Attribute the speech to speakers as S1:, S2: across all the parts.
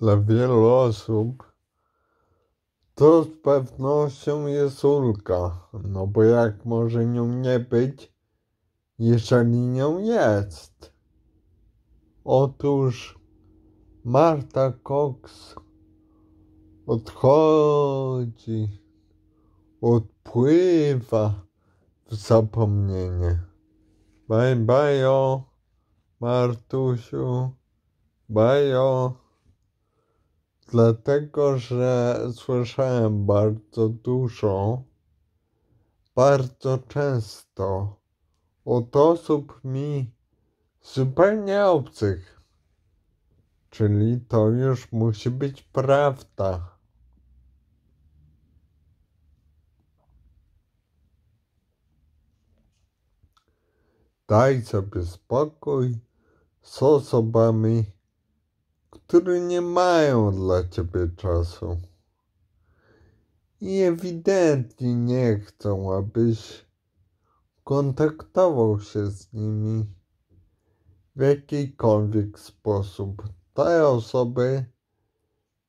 S1: dla wielu osób to z pewnością jest ulga, no bo jak może nią nie być, jeżeli nią jest? Otóż Marta Cox odchodzi, odpływa w zapomnienie. Bye, bajo, Martusiu, bajo dlatego że słyszałem bardzo dużo, bardzo często od osób mi zupełnie obcych. Czyli to już musi być prawda. Daj sobie spokój z osobami, które nie mają dla ciebie czasu i ewidentnie nie chcą, abyś kontaktował się z nimi w jakikolwiek sposób. Te osoby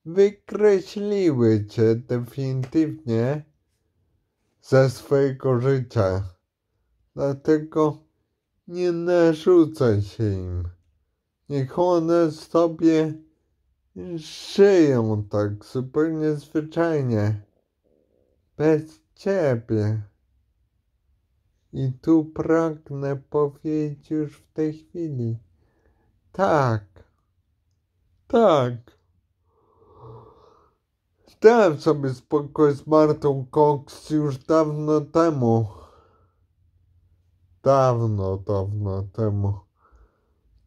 S1: wykreśliły cię definitywnie ze swojego życia. Dlatego nie narzucaj się im. Niech one sobie żyją tak zupełnie zwyczajnie, bez ciebie. I tu pragnę powiedzieć już w tej chwili. Tak. Tak. Chciałem sobie spokój z Martą Cox już dawno temu. Dawno, dawno temu.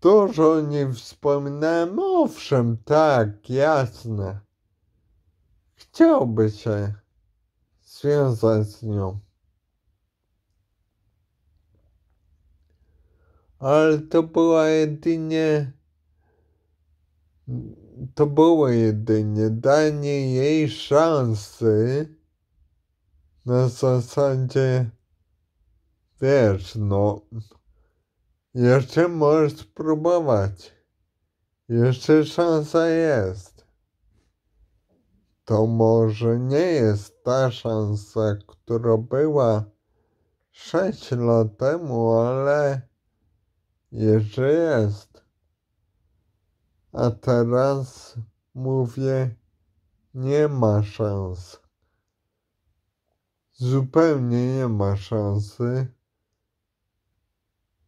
S1: Dużo nie wspominałem, owszem, tak, jasne. Chciałby się związać z nią. Ale to była jedynie. To było jedynie danie jej szansy na zasadzie, wiesz, no. Jeszcze możesz spróbować. Jeszcze szansa jest. To może nie jest ta szansa, która była sześć lat temu, ale jeszcze jest. A teraz mówię, nie ma szans. Zupełnie nie ma szansy.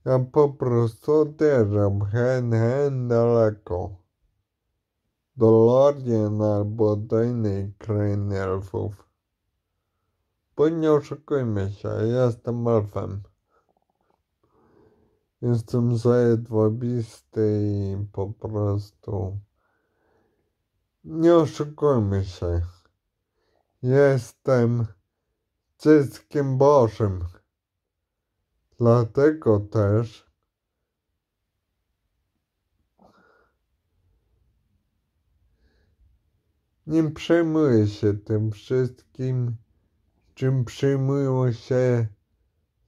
S1: Ja po prostu uderzam hen hen daleko. Do Lorien albo do innej krainy elfów. Bo nie oszukujmy się, jestem elfem. Jestem zajedwabisty i po prostu... Nie oszukujmy się. Jestem cyskiem bożym. Dlatego też nie przejmuję się tym wszystkim, czym przejmują się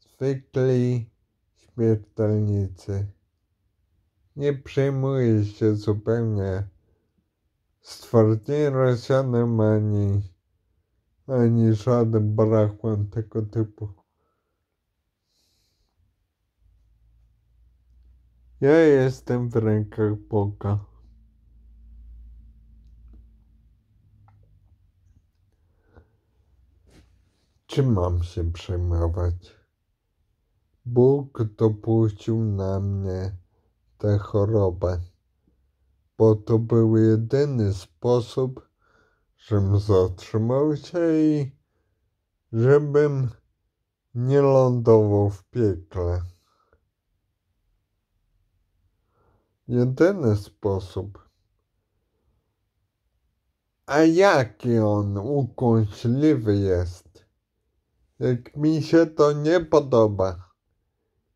S1: zwykli śmiertelnicy. Nie przejmuję się zupełnie stwardnie Rosjanem ani, ani żaden brachman tego typu. Ja jestem w rękach Boga. Czy mam się przejmować? Bóg dopuścił na mnie tę chorobę, bo to był jedyny sposób, żebym zatrzymał się i żebym nie lądował w piekle. jedyny sposób. A jaki on ukąśliwy jest. Jak mi się to nie podoba.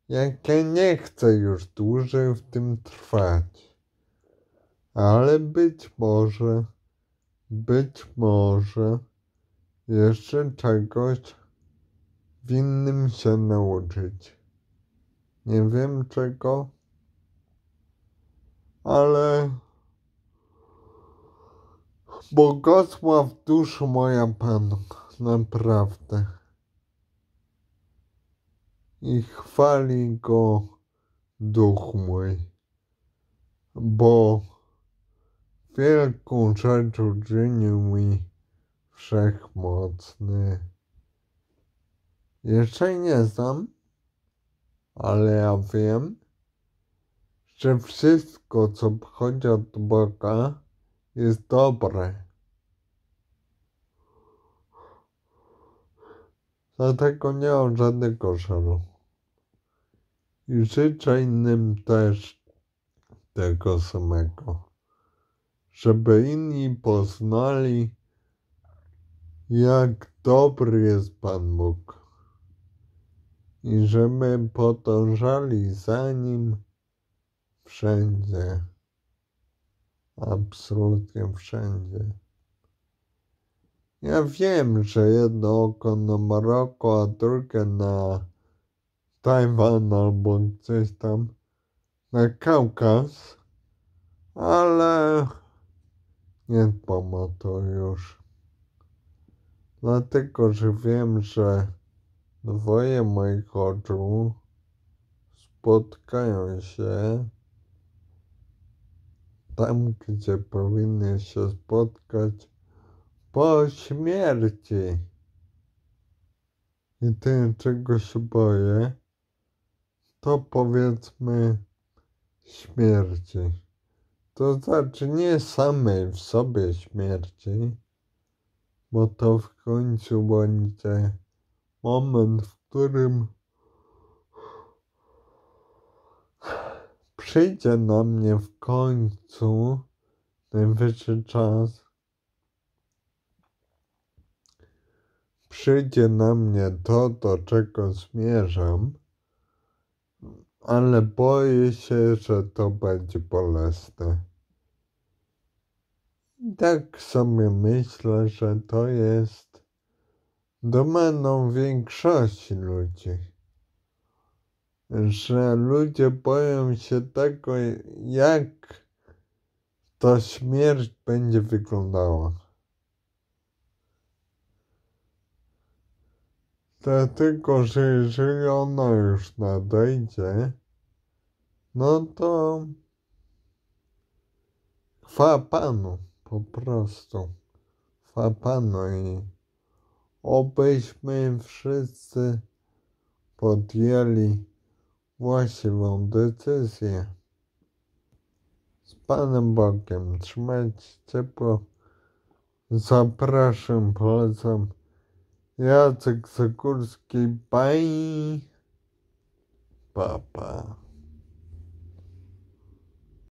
S1: Jak ja nie chcę już dłużej w tym trwać. Ale być może, być może jeszcze czegoś winnym innym się nauczyć. Nie wiem czego ale błogosław dusz moja Panu, naprawdę. I chwali Go duch mój, bo wielką rzecz uczynił mi wszechmocny. Jeszcze nie znam, ale ja wiem, że wszystko, co pochodzi od Boga, jest dobre. Dlatego nie mam żadnego żalu. I życzę innym też tego samego. Żeby inni poznali, jak dobry jest Pan Bóg. I żeby podążali za Nim wszędzie, absolutnie wszędzie. Ja wiem, że jedno oko na Maroko, a drugie na Tajwan albo gdzieś tam na Kaukaz, ale nie dbam o to już. Dlatego, że wiem, że dwoje moich oczu spotkają się tam, gdzie powinny się spotkać po śmierci. I tym, czego się boję, to powiedzmy śmierci. To znaczy nie samej w sobie śmierci, bo to w końcu będzie moment, w którym Przyjdzie na mnie w końcu najwyższy czas. Przyjdzie na mnie to, do czego zmierzam, ale boję się, że to będzie bolesne. tak sobie myślę, że to jest domeną większości ludzi że ludzie boją się tego, jak ta śmierć będzie wyglądała. Dlatego, że jeżeli ona już nadejdzie, no to chwa Panu po prostu. Chwa Panu i obyśmy wszyscy podjęli właściwą decyzję. Z Panem Bogiem trzymać ciepło. Zapraszam polecam Jacek Sokurski. Bye. Papa. Pa.